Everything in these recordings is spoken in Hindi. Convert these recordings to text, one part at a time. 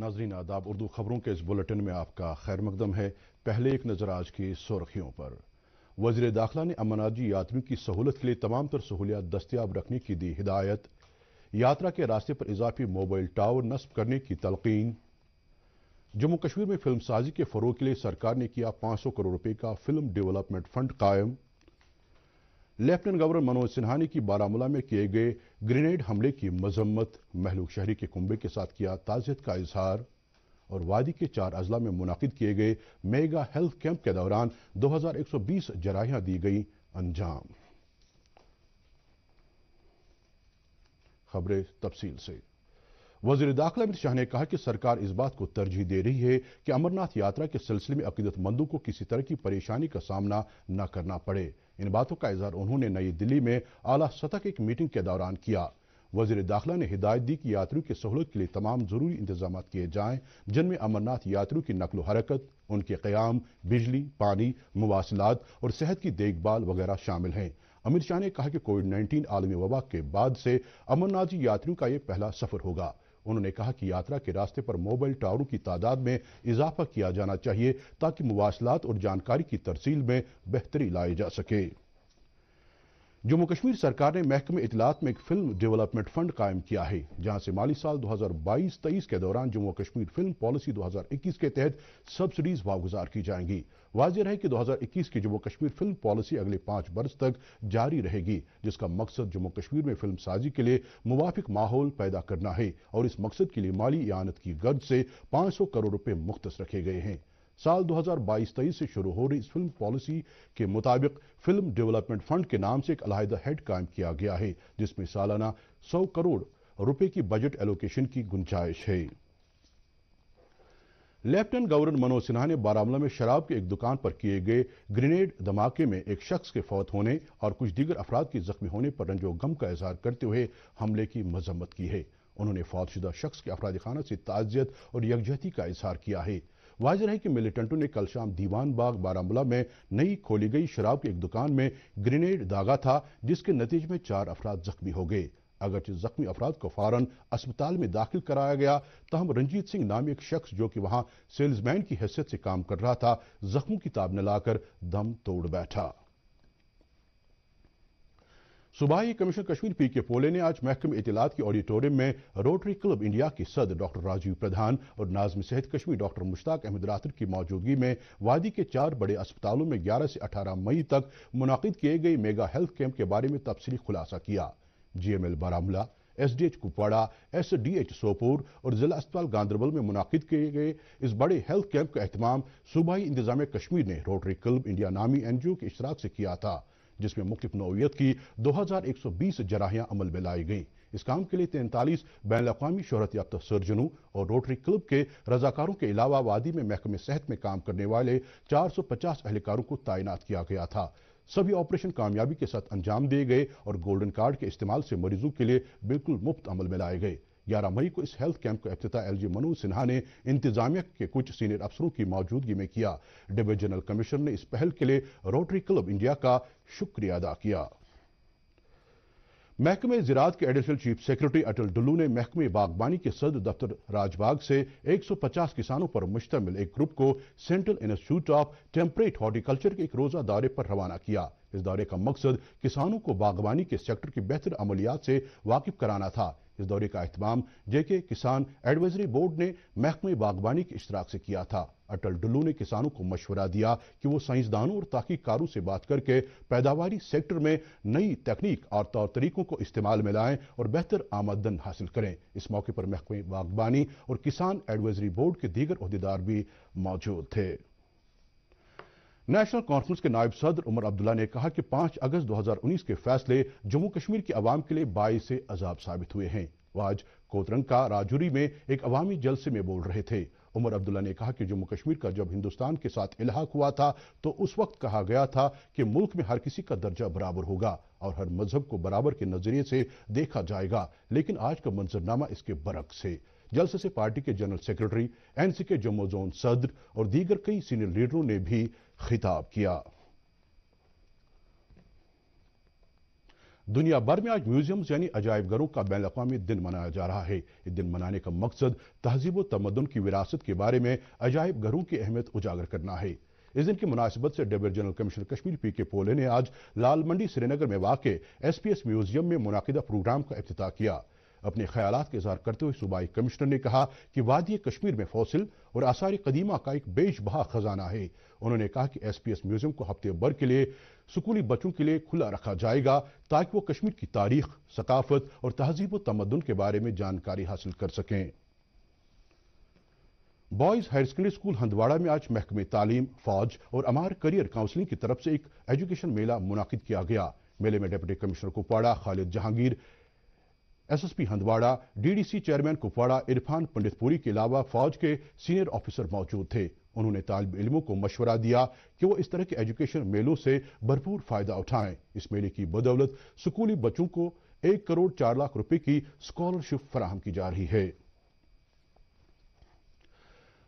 नाजरीन आदाब उर्दू खबरों के इस बुलेटिन में आपका खैर मकदम है पहले एक नजर आज की सुर्खियों पर वजीर दाखिला ने अमनाजी यात्रियों की सहूलत के लिए तमाम तर सहूलियात दस्तियाब रखने की दी हिदायत यात्रा के रास्ते पर इजाफी मोबाइल टावर नस्ब करने की तलकीन जम्मू कश्मीर में फिल्म साजी के फरोग के लिए सरकार ने किया पांच सौ करोड़ रुपए का फिल्म डेवलपमेंट फंड कायम लेफ्टिनेंट गवर्नर मनोज सिन्हा ने की बारामूला में किए गए ग्रेनेड हमले की मजम्मत महलूक शहरी के कुंबे के साथ किया ताजियत का इजहार और वादी के चार अजला में मुनद किए गए मेगा हेल्थ कैंप के दौरान 2120 जराहियां दी गई अंजाम खबरें तफसील से वजीर दाखिला अमित शाह ने कहा कि सरकार इस बात को तरजीह दे रही है कि अमरनाथ यात्रा के सिलसिले में अकीदतमंदों को किसी तरह की परेशानी का सामना न करना पड़े इन बातों का इजहार उन्होंने नई दिल्ली में आला सतह की एक मीटिंग के दौरान किया वजीर दाखिला ने हिदायत दी कि यात्रियों की सहूलत के लिए तमाम जरूरी इंतजाम किए जाएं जिनमें अमरनाथ यात्रियों की नकलो हरकत उनके क्याम बिजली पानी मुवासलात और सेहत की देखभाल वगैरह शामिल हैं अमित शाह ने कहा कि कोविड नाइन्टीन आलमी वबा के बाद से अमरनाथ यात्रियों का यह पहला सफर होगा उन्होंने कहा कि यात्रा के रास्ते पर मोबाइल टावरों की तादाद में इजाफा किया जाना चाहिए ताकि मुवासलात और जानकारी की तरसील में बेहतरी लाई जा सके जम्मू कश्मीर सरकार ने महकमे इतलात में एक फिल्म डेवलपमेंट फंड कायम किया है जहां से माली साल 2022-23 के दौरान जम्मू कश्मीर फिल्म पॉलिसी 2021 के तहत सब्सिडीज वागुजार की जाएंगी वाजिर है कि 2021 की जम्मू कश्मीर फिल्म पॉलिसी अगले पांच वर्ष तक जारी रहेगी जिसका मकसद जम्मू कश्मीर में फिल्म साजी के लिए मुवाफिक माहौल पैदा करना है और इस मकसद के लिए माली इनत की गर्ज से 500 करोड़ रुपए मुख्त रखे गए हैं साल 2022-23 से शुरू हो रही इस फिल्म पॉलिसी के मुताबिक फिल्म डेवलपमेंट फंड के नाम से एक अलाहदा हेड कायम किया गया है जिसमें सालाना सौ करोड़ रुपए की बजट एलोकेशन की गुंजाइश है लेफ्टिनेंट गवर्नर मनोज सिन्हा ने बारामूला में शराब की एक दुकान पर किए गए ग्रेनेड धमाके में एक शख्स के फौत होने और कुछ दीगर अफराद के जख्मी होने पर रंजो गम का इजहार करते हुए हमले की मजम्मत की है उन्होंने फौतशुदा शख्स के अफराद खाना से ताजियत और यकजहती का इजहार किया है वाजह है कि मिलिटेंटों ने कल शाम दीवान बाग बारामूला में नई खोली गई शराब की एक दुकान में ग्रेनेड दागा था जिसके नतीजे में चार अफराद जख्मी हो गए अगरचे जख्मी अफराद को फौरन अस्पताल में दाखिल कराया गया तहम रंजीत सिंह नाम एक शख्स जो कि वहां सेल्समैन की हैसियत से काम कर रहा था जख्मों की ताब न लाकर दम तोड़ बैठा सुबाई commissioner Kashmir P K Pole ने आज महकमे इतलात की ऑडिटोरियम में रोटरी क्लब इंडिया के सदर डॉक्टर राजीव प्रधान और नाजम सेहत कश्मीर डॉक्टर मुश्ताक अहमद रातर की मौजूदगी में वादी के चार बड़े अस्पतालों में ग्यारह से अठारह मई तक मुनद किए गए मेगा हेल्थ कैंप के बारे में तफसली खुलासा किया GML Baramulla SDH Kupwara SDH Sopore और जिला अस्पताल गांधरबल में मुनद किए गए इस बड़े हेल्थ कैंप का अहतमाम सूबाई इंतजाम कश्मीर ने रोटरी क्लब इंडिया नामी एनजीओ के इशराक से किया था जिसमें मुख्त नौत की दो हजार एक सौ बीस जराहियां अमल में लाई गई इस काम के लिए तैंतालीस बैन अवी शहरत याफ्ता सर्जनों और रोटरी क्लब के रजाकारों के अलावा वादी में महकमे सेहत में काम करने वाले चार सौ पचास अहलकारों को तैनात किया गया था सभी ऑपरेशन कामयाबी के साथ अंजाम दिए गए और गोल्डन कार्ड के इस्तेमाल से मरीजों के लिए बिल्कुल मुफ्त अमल में लाए गए ग्यारह मई को इस हेल्थ कैंप का अफ्ताह एल जी मनोज सिन्हा ने इंतजामिया के कुछ सीनियर अफसरों की मौजूदगी में किया डिविजनल कमिश्नर ने इस पहल के लिए रोटरी क्लब इंडिया का शुक्रिया अदा किया महकमे ज़रात के additional chief secretary Atal Dulloo ने महकमे बागबानी के सदर दफ्तर राजबाग से 150 किसानों पर मुश्तमिल एक ग्रुप को central institute of temperate horticulture के एक रोज़ा दौरे पर रवाना किया इस दौरे का मकसद किसानों को बागबानी के सेक्टर की बेहतर अमलियात से वाकिफ कराना था इस दौरे का अहतमाम जेके किसान एडवाइजरी बोर्ड ने महकमे बागबानी के इश्तराक से किया था अटल डुल्लू ने किसानों को मशवरा दिया कि वो साइंसदानों और तहकीकारों से बात करके पैदावारी सेक्टर में नई तकनीक और तौर तरीकों को इस्तेमाल में लाएं और बेहतर आमदन हासिल करें इस मौके पर महकमे बागबानी और किसान एडवाइजरी बोर्ड के दीगर अहदेदार भी मौजूद थे नेशनल कॉन्फ्रेंस के नायब सदर उमर अब्दुल्ला ने कहा कि 5 अगस्त 2019 के फैसले जम्मू कश्मीर की आवाम के लिए बाईस अजाब साबित हुए हैं वह आज कोतरंग का राजौरी में एक अवामी जलसे में बोल रहे थे उमर अब्दुल्ला ने कहा कि जम्मू कश्मीर का जब हिंदुस्तान के साथ इलाहाक हुआ था तो उस वक्त कहा गया था कि मुल्क में हर किसी का दर्जा बराबर होगा और हर मजहब को बराबर के नजरिए से देखा जाएगा लेकिन आज का मंजरनामा इसके बरक्स है जलसे से पार्टी के जनरल सेक्रेटरी एनसी के जम्मू जोन सदर और दीगर कई सीनियर लीडरों ने भी खिताब किया दुनिया भर में आज म्यूजियम्स यानी अजायब घरों का बैन अवी दिन मनाया जा रहा है इस दिन मनाने का मकसद तहजीब तमदन की विरासत के बारे में अजायब घरों की अहमियत उजागर करना है इस दिन की मुनासिबत से deputy general commissioner Kashmir P K Pole ने आज लाल मंडी श्रीनगर में वाक़ एस पी एस म्यूजियम में मुनदा प्रोग्राम का अफ्ताह किया अपने ख्याल का इजहार करते हुए सूबाई कमिश्नर ने कहा कि वादी कश्मीर में फौसिल और आसार कदीमा का एक बहा खजाना है उन्होंने कहा कि एस पी एस म्यूजियम को हफ्ते भर के लिए स्कूली बच्चों के लिए खुला रखा जाएगा ताकि वो कश्मीर की तारीख सकाफत और तहजीब तमदन के बारे में जानकारी हासिल कर सकें boys higher secondary school Handwara में आज महकमे तालीम फौज और अमार करियर काउंसलिंग की तरफ से एक एजुकेशन मेला मुनद किया गया मेले में deputy commissioner Kupwara Khalid Jahangir SSP Handwara DDC chairman Kupwara Irfan Panditpuri के अलावा फौज के सीनियर ऑफिसर मौजूद थे उन्होंने तालब इलमों को मशवरा दिया कि वो इस तरह के एजुकेशन मेलों से भरपूर फायदा उठाएं इस मेले की बदौलत स्कूली बच्चों को एक करोड़ चार लाख रुपए की स्कॉलरशिप फराहम की जा रही है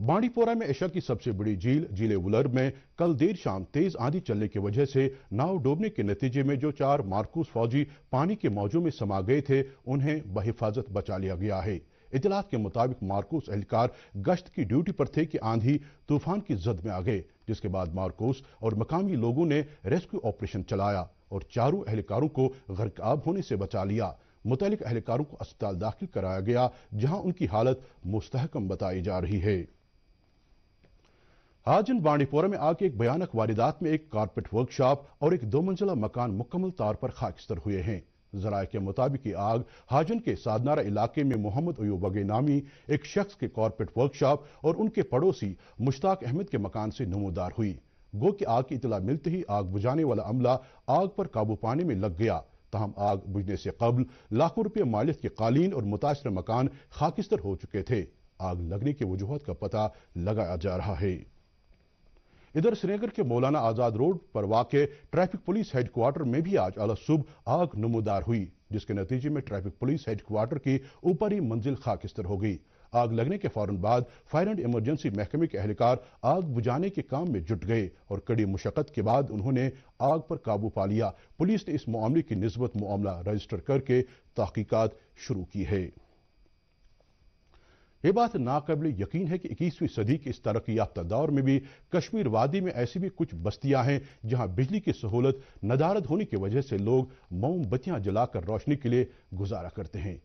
बाडीपोरा में एशिया की सबसे बड़ी झील जिले उलर में कल देर शाम तेज आंधी चलने की वजह से नाव डूबने के नतीजे में जो चार मार्कूस फौजी पानी के मौजों में समा गए थे उन्हें बहिफाजत बचा लिया गया है इतलात के मुताबिक मार्कोस एहलकार गश्त की ड्यूटी पर थे कि आंधी तूफान की जद में आ गए जिसके बाद मार्कोस और मकामी लोगों ने रेस्क्यू ऑपरेशन चलाया और चारों एहलकारों को गर्काब होने से बचा लिया मुतल एहलकारों को अस्पताल दाखिल कराया गया जहां उनकी हालत मुस्तहकम बताई जा रही है आज इन बांडीपोरा में आग के एक भयानक वारदात में एक कारपेट वर्कशॉप और एक दो मंजिला मकान मुकम्मल तौर पर खाकिस्तर हुए हैं जराए के मुताबिक ये आग हाजन के सादनारा इलाके में मोहम्मद अयूब अगे नामी एक शख्स के कॉरपोरेट वर्कशॉप और उनके पड़ोसी मुश्ताक अहमद के मकान से नमोदार हुई गो की आग की इतला मिलते ही आग बुझाने वाला अमला आग पर काबू पाने में लग गया तहम आग बुझने से कबल लाखों रुपये मालिक के कालीन और मुतासर मकान खाकिस्तर हो चुके थे आग लगने की वजूहत का पता लगाया जा रहा है इधर श्रीनगर के मौलाना आजाद रोड पर वाक़ ट्रैफिक पुलिस हेडक्वार्टर में भी आज अलग सुबह आग नमोदार हुई जिसके नतीजे में ट्रैफिक पुलिस हेडक्वार्टर की ऊपरी मंजिल खाकिस्तर हो गई आग लगने के फौरन बाद फायर एंड इमरजेंसी महकमे के अहलकार आग बुझाने के काम में जुट गए और कड़ी मुशक्क़त के बाद उन्होंने आग पर काबू पा लिया पुलिस ने इस मामले की नस्बत मामला रजिस्टर करके तहकीकत शुरू की है ये बात नाकबिल यकीन है कि इक्कीसवीं सदी के इस तरक्की याफ्ता दौर में भी कश्मीर वादी में ऐसी भी कुछ बस्तियां हैं जहां बिजली की सहूलत नदारद होने की वजह से लोग मोमबत्तियां जलाकर रोशनी के लिए गुजारा करते हैं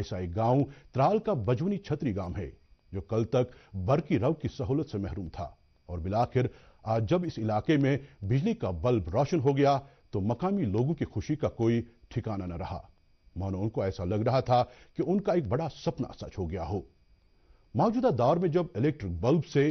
ऐसा एक गांव त्राल का बजवनी छतरी गांव है जो कल तक बरकी रव की सहूलत से महरूम था और बिलाखिर आज जब इस इलाके में बिजली का बल्ब रोशन हो गया तो मकामी लोगों की खुशी का कोई ठिकाना न रहा मानो उनको ऐसा लग रहा था कि उनका एक बड़ा सपना सच हो गया हो मौजूदा दौर में जब इलेक्ट्रिक बल्ब से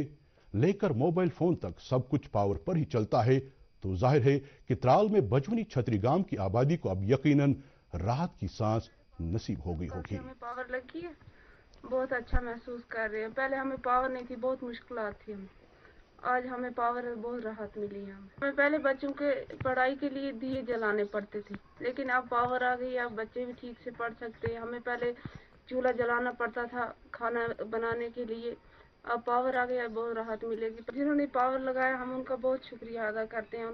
लेकर मोबाइल फोन तक सब कुछ पावर पर ही चलता है तो जाहिर है कि त्राल में बजवनी छतरी गांव की आबादी को अब यकीनन राहत की सांस नसीब हो गई होगी पावर लगी है बहुत अच्छा महसूस कर रहे हैं पहले हमें पावर नहीं थी बहुत मुश्किल थी हमें आज हमें पावर बहुत राहत मिली है हमें पहले बच्चों के पढ़ाई के लिए दिए जलाने पड़ते थे लेकिन अब पावर आ गई अब बच्चे भी ठीक से पढ़ सकते हैं हमें पहले चूल्हा जलाना पड़ता था खाना बनाने के लिए अब पावर आ गया बहुत राहत मिलेगी जिन्होंने पावर लगाया हम उनका बहुत शुक्रिया अदा करते हैं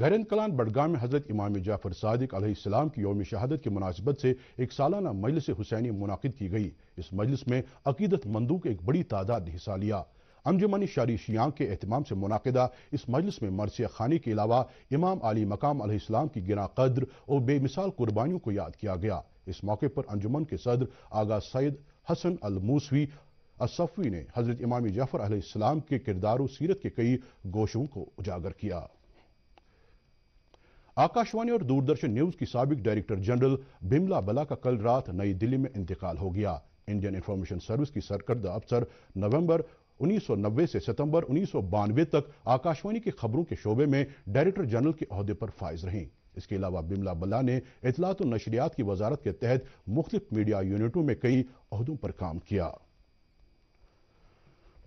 गरन कलान बडगाम में हजरत इमाम जाफर सादिक अलैहिस्सलाम की योम शहादत की मुनासिबत से एक सालाना मजलिस हुसैनी मुनद की गई इस मजलिस में अकीदत मंदू की एक बड़ी तादाद ने हिस्सा लिया अमजमन शारी शियाँ के अहतमाम से मुनदा इस मजलिस में मरसिया खानी के अलावा इमाम अली मकाम अलैहिस्सलाम की गिना कद्र और बेमिसाल कुर्बानियों को याद किया गया इस मौके पर अंजुमन के सदर आगा सैद हसन अल मूसवी असफवी ने हज़रत इमाम जाफ़र अलैहिस्सलाम के किरदार सीरत के कई गोशों को उजागर किया आकाशवाणी और दूरदर्शन न्यूज़ की सबक डायरेक्टर जनरल बिमला बला का कल रात नई दिल्ली में इंतकाल हो गया इंडियन इंफॉर्मेशन सर्विस की सरकर्दा अफसर नवंबर 1990 से सितंबर उन्नीस तक आकाशवाणी की खबरों के शोबे में डायरेक्टर जनरल के अहदे पर फायज रहीं इसके अलावा बिमला बल्ला ने इतलात नशरियात की वजारत के तहत मुख्तफ मीडिया यूनिटों में कई अहदों पर काम किया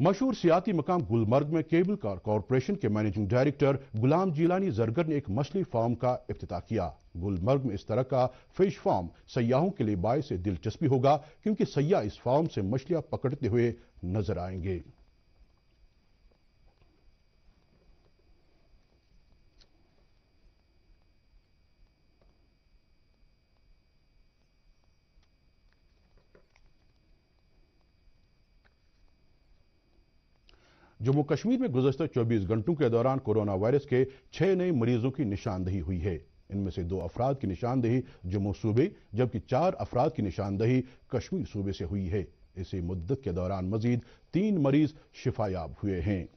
मशहूर सियाती मकाम गुलमर्ग में केबल कार कॉरपोरेशन के मैनेजिंग डायरेक्टर गुलाम जीलानी जरगर ने एक मछली फार्म का अफ्ताह किया गुलमर्ग में इस तरह का फिश फार्म सयाहों के लिए बायस दिलचस्पी होगा क्योंकि सयाह इस फार्म से मछलियां पकड़ते हुए नजर आएंगे जम्मू कश्मीर में गुजशत 24 घंटों के दौरान कोरोना वायरस के छह नए मरीजों की निशानदही हुई है इनमें से दो अफराद की निशानदही जम्मू सूबे जबकि चार अफराद की निशानदही कश्मीर सूबे से हुई है इसी मुद्दत के दौरान मजीद तीन मरीज शिफायाब हुए हैं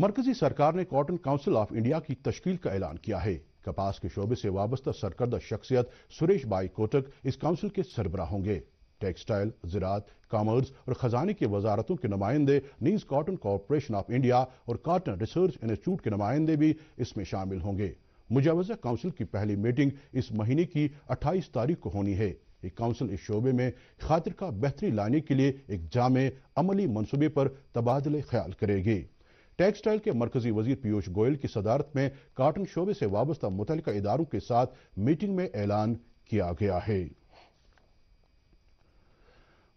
मरकजी सरकार ने कॉटन काउंसिल ऑफ इंडिया की तश्कील का ऐलान किया है कपास के शोबे से वाबस्ता सरकर्दा शख्सियत सुरेश बाई कोटक इस काउंसिल के सरबरा होंगे टेक्सटाइल ज़रात कामर्स और ख़जाने की वजारतों के नुमाइंदे नीज कॉटन कॉरपोरेशन ऑफ इंडिया और कॉटन रिसर्च इंस्टीट्यूट के नुमाइंदे भी इसमें शामिल होंगे मुजावजा काउंसिल की पहली मीटिंग इस महीने की 28 तारीख को होनी है एक काउंसिल इस शोबे में खातिर का बेहतरी लाने के लिए एक जाम अमली मनसूबे पर तबादले ख्याल करेगी टेक्सटाइल के मरकजी वजीर पीयूष गोयल की सदारत में काटन शोबे से वाबस्ता मुतल इदारों के साथ मीटिंग में ऐलान किया गया है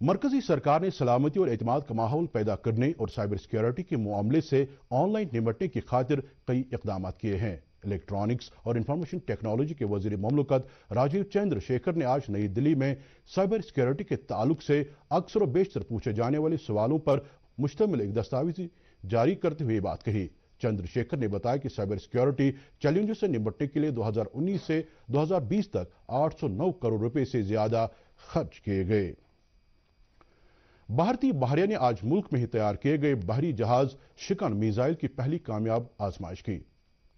मरकजी सरकार ने सलामती और अतमाद का माहौल पैदा करने और साइबर सिक्योरिटी के मामले से ऑनलाइन निमटने की खातिर कई इकदाम किए हैं इलेक्ट्रॉनिक्स और इंफॉर्मेशन टेक्नोलॉजी के वजीर ममलकत राजीव चंद्रशेखर ने आज नई दिल्ली में साइबर सिक्योरिटी के ताल्लुक से अक्सर बेशतर पूछे जाने वाले सवालों पर मुश्तमिल एक दस्तावेज जारी करते हुए बात कही चंद्रशेखर ने बताया कि साइबर सिक्योरिटी चैलेंजों से निपटने के लिए 2019 से 2020 तक 809 करोड़ रुपए से ज्यादा खर्च किए गए भारतीय बहरिया ने आज मुल्क में ही तैयार किए गए बहरी जहाज शिकन मिजाइल की पहली कामयाब आजमाइश की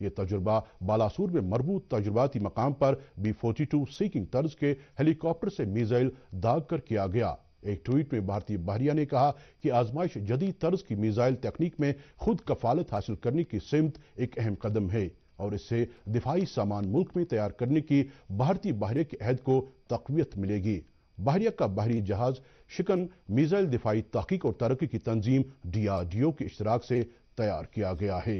ये तजुर्बा बालासूर में मरबूत तजुर्बाती मकाम पर बी फोर्टी टू सीकिंग तर्ज के हेलीकॉप्टर से मिजाइल दाग कर किया गया एक ट्वीट में भारतीय बहरिया ने कहा कि आजमाइश जदी तर्ज की मिजाइल तकनीक में खुद कफालत हासिल करने की सिमत एक अहम कदम है और इससे दिफाही सामान मुल्क में तैयार करने की भारतीय बहरिया के अहद को तकवीत मिलेगी बहरिया का बहरी जहाज शिकन मिज़ाइल दिफाई तहकीक और तरक्की की तंजीम डी आर डी ओ के इश्तराक से तैयार किया गया है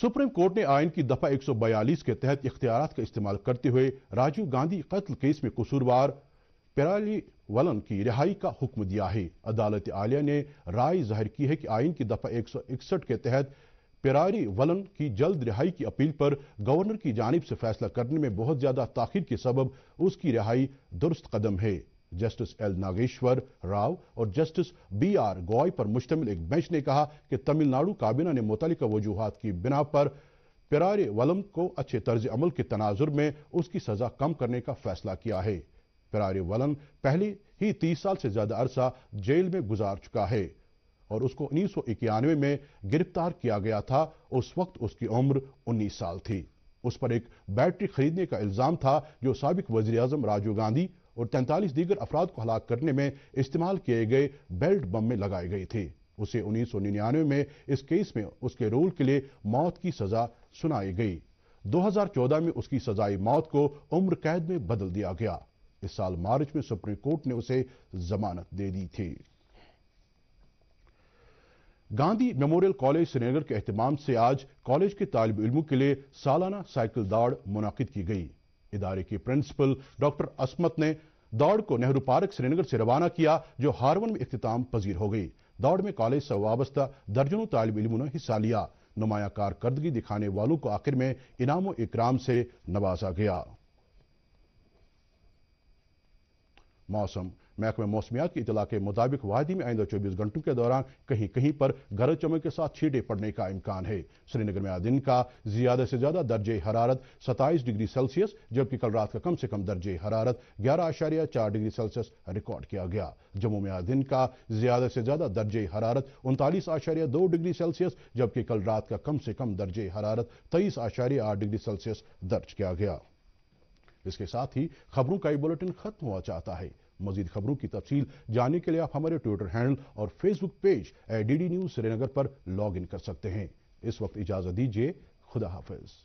सुप्रीम कोर्ट ने आयन की दफा 142 के तहत इख्तियार का इस्तेमाल करते हुए राजीव गांधी कत्ल केस में कसूरवार पेराली वलन की रिहाई का हुक्म दिया है अदालत आलिया ने राय जाहिर की है कि आयन की दफा एक के तहत पेरारी वलन की जल्द रिहाई की अपील पर गवर्नर की जानब से फैसला करने में बहुत ज्यादा ताखिर के सबब उसकी रिहाई दुरुस्त कदम है जस्टिस एल नागेश्वर राव और जस्टिस बी आर गोय पर मुश्तमिल एक बेंच ने कहा कि तमिलनाडु काबीना ने मुतल वजूहत की बिना पर पेरारे वलम को अच्छे तर्ज अमल के तनाजुर में उसकी सजा कम करने का फैसला किया है पेरारे वलन पहले ही तीस साल से ज्यादा अरसा जेल में गुजार चुका है और उसको उन्नीस में गिरफ्तार किया गया था उस वक्त उसकी उम्र 19 साल थी उस पर एक बैटरी खरीदने का इल्ज़ाम था जो सबक वजी अजम राजीव गांधी और तैंतालीस दीगर अफराद को हलाक करने में इस्तेमाल किए गए बेल्ट बम में लगाई गई थी उसे उन्नीस में इस केस में उसके रोल के लिए मौत की सजा सुनाई गई 2014 में उसकी सजाई मौत को उम्र कैद में बदल दिया गया इस साल मार्च में सुप्रीम कोर्ट ने उसे जमानत दे दी थी गांधी मेमोरियल कॉलेज श्रीनगर के अहतमाम से आज कॉलेज के तालब इलमों के लिए सालाना साइकिल दौड़ मुनद की गई इदारे की प्रिंसिपल डॉक्टर असमत ने दौड़ को नेहरू पार्क श्रीनगर से रवाना किया जो हारवन में अख्ताम पजीर हो गई दौड़ में कॉलेज से वाबस्ता दर्जनों तालब इलमों ने हिस्सा लिया नुमाया कारकर्दगी दिखाने वालों को आखिर में इनाम इकराम से नवाजा गया मौसम महकमे मौसमियात की इतला के मुताबिक वादी में आइंदा चौबीस घंटों के दौरान कहीं कहीं पर गरज चमक के साथ छीटे पड़ने का इम्कान है श्रीनगर में आज दिन का ज्यादा से ज्यादा दर्ज हरारत सताईस डिग्री सेल्सियस जबकि कल रात का कम से कम दर्ज हरारत ग्यारह आशारिया चार डिग्री सेल्सियस रिकॉर्ड किया गया जम्मू में आज दिन का ज्यादा से ज्यादा दर्ज हरारत उनतालीस आशारिया दो डिग्री सेल्सियस जबकि कल रात का कम से कम दर्ज हरारत तेईस आशारिया आठ डिग्री सेल्सियस दर्ज किया गया इसके साथ ही खबरों का यह बुलेटिन खत्म हुआ चाहता है मजीद खबरों की तफसील जानने के लिए आप हमारे ट्विटर हैंडल और Facebook page D news Srinagar पर लॉग इन कर सकते हैं इस वक्त इजाजत दीजिए खुदा हाफिज़